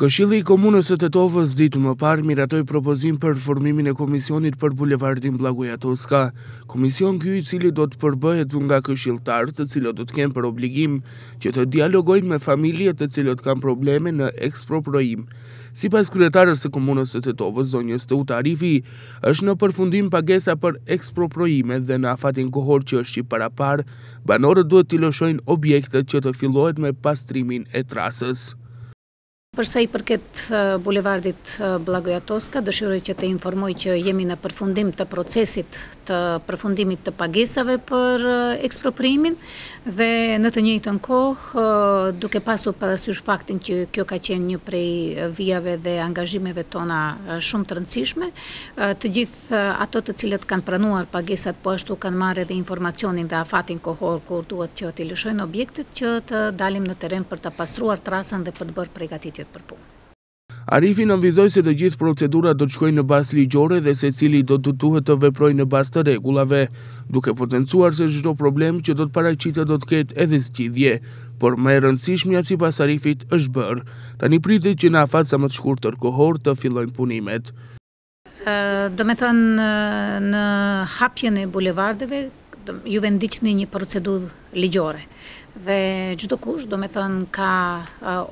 Këshili i komunës e të tovës ditë më parë miratoj propozim për formimin e komisionit për bulevardin Blagoja Toska. Komision kjo i cili do të përbëhet nga këshiltarë të cilët do të kemë për obligim që të dialogojnë me familje të cilët kam probleme në eksproprojim. Si pas kryetarës e komunës e të tovës zonjës të utarifi, është në përfundim pagesa për eksproprojime dhe në afatin kohor që është që para parë, banorët duhet të lëshojnë objekte që të fillohet me pastrimin e trasës. Përsa i përket Bulevardit Blagoja Toska, dëshyre që të informoj që jemi në përfundim të procesit të përfundimit të pagesave për ekspropriimin dhe në të njëjtë në kohë, duke pasu parasysh faktin që kjo ka qenë një prej vijave dhe angazhimeve tona shumë të rëndësishme, të gjithë ato të cilët kanë pranuar pagesat, po ashtu kanë mare dhe informacionin dhe afatin kohor kur duhet që të lëshojnë objektet që të dalim në teren për të pasruar trasan dhe për të bërë pregatit pyetjet për punë. Arifi në vizoj se të gjithë procedurat do të shkojnë në bas ligjore dhe se cili do të duhet të veproj në bas të regulave, duke potencuar se zhdo problem që do të paracita do të ketë edhe zgjidhje, por më e rëndësishmja si pas Arifit është bërë, ta një pritë që në afat sa më të shkur tërkohor të fillojnë punimet. Do me thënë në hapjën e bulevardeve, ju vendiqni një procedur ligjore dhe gjithë kush do me thënë ka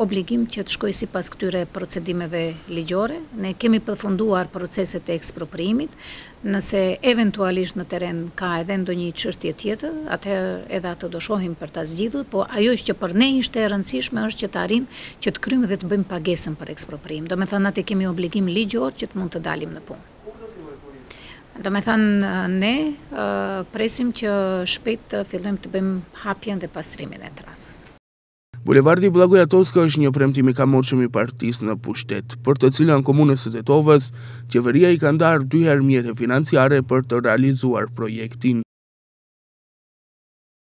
obligim që të shkoj si pas këtyre procedimeve ligjore. Ne kemi përfunduar proceset e ekspropriimit, nëse eventualisht në teren ka edhe ndo një qështje tjetër, atër edhe atë do shohim për ta zgjidhur, po ajo që për ne ishte e rëndësishme është që të arim që të krymë dhe të bëjmë pagesën për ekspropriim. Do me thënë atë kemi obligim ligjore që të mund të dalim në punë. Do me thanë uh, ne uh, presim që shpet të uh, fillim të bëjmë hapjen dhe pasrimin e trasës. Bulevardi Blagoja Toska është një premtim i kamorqëmi partis në pushtet, për të cilën komunës të detovës, qeveria i ka ndarë dyher mjetë financiare për të realizuar projektin.